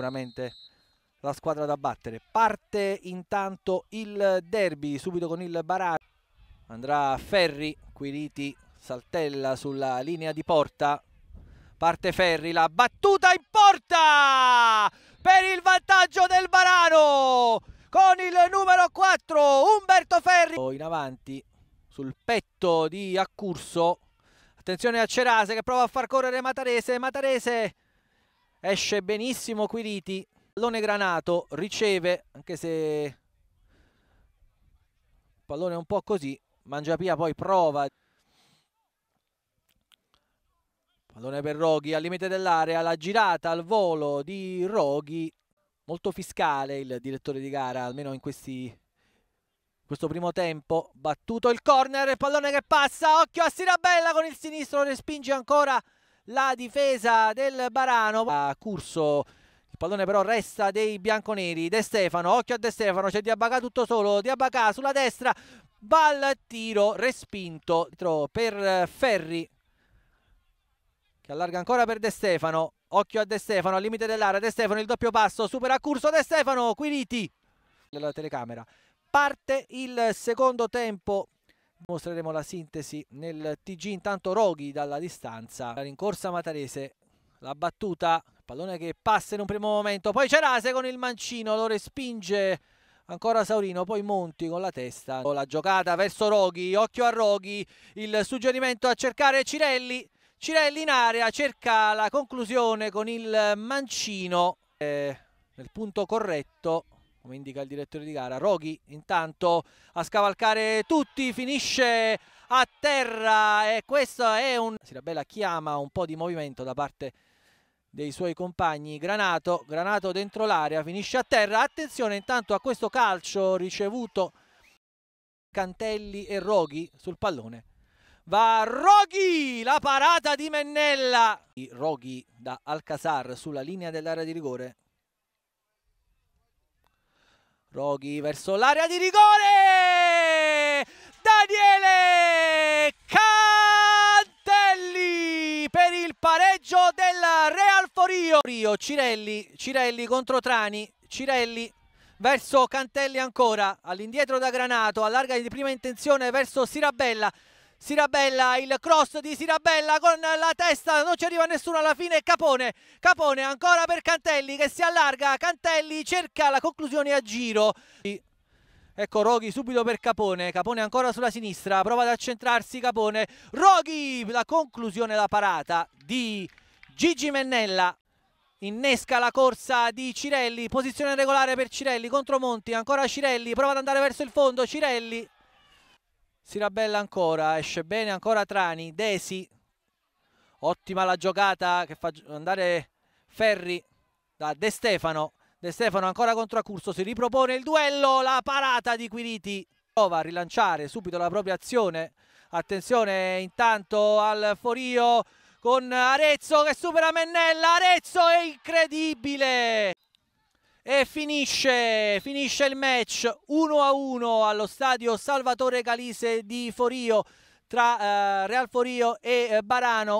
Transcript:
sicuramente la squadra da battere. Parte intanto il derby subito con il barato. Andrà Ferri, Quiriti saltella sulla linea di porta. Parte Ferri, la battuta in porta per il vantaggio del Barano con il numero 4 Umberto Ferri. In avanti sul petto di Accurso. Attenzione a Cerase che prova a far correre Matarese. Matarese esce benissimo Quiriti, pallone Granato, riceve, anche se il pallone è un po' così, Mangiapia poi prova. Pallone per Roghi al limite dell'area, la girata al volo di Roghi, molto fiscale il direttore di gara, almeno in questi questo primo tempo battuto il corner, pallone che passa, occhio a Sirabella con il sinistro, respinge ancora la difesa del Barano. A Curso il pallone però resta dei bianconeri. De Stefano, occhio a De Stefano, c'è Diabacà tutto solo. Diabacà sulla destra, balla, tiro, respinto per eh, Ferri che allarga ancora per De Stefano. Occhio a De Stefano, al limite dell'area. De Stefano il doppio passo, supera a Curso De Stefano, Quiriti. La telecamera. Parte il secondo tempo mostreremo la sintesi nel TG. Intanto Roghi dalla distanza, la rincorsa matarese, la battuta, pallone che passa in un primo momento, poi Cerase con il mancino, lo respinge ancora Saurino, poi Monti con la testa, la giocata verso Roghi, occhio a Roghi, il suggerimento a cercare Cirelli, Cirelli in area, cerca la conclusione con il mancino eh, nel punto corretto come indica il direttore di gara. Roghi intanto a scavalcare tutti, finisce a terra e questo è un... Sirabella chiama un po' di movimento da parte dei suoi compagni Granato, Granato dentro l'area, finisce a terra, attenzione intanto a questo calcio ricevuto Cantelli e Roghi sul pallone va Roghi, la parata di Mennella Roghi da Alcazar sulla linea dell'area di rigore Roghi verso l'area di rigore! Daniele Cantelli per il pareggio del Real Forio. Rio, Cirelli, Cirelli contro Trani, Cirelli verso Cantelli ancora, all'indietro da Granato, allarga di prima intenzione verso Sirabella, Sirabella, il cross di Sirabella con la testa, non ci arriva nessuno alla fine, Capone, Capone ancora per Cantelli che si allarga, Cantelli cerca la conclusione a giro. Ecco Roghi subito per Capone, Capone ancora sulla sinistra, prova ad accentrarsi Capone, Roghi, la conclusione, la parata di Gigi Mennella. Innesca la corsa di Cirelli, posizione regolare per Cirelli contro Monti, ancora Cirelli, prova ad andare verso il fondo, Cirelli Sirabella ancora, esce bene ancora Trani, Desi, ottima la giocata che fa andare Ferri da De Stefano, De Stefano ancora contro a Curso, si ripropone il duello, la parata di Quiriti, prova a rilanciare subito la propria azione, attenzione intanto al Forio con Arezzo che supera Mennella, Arezzo è incredibile! E finisce, finisce il match 1-1 allo stadio Salvatore Calise di Forio tra eh, Real Forio e eh, Barano.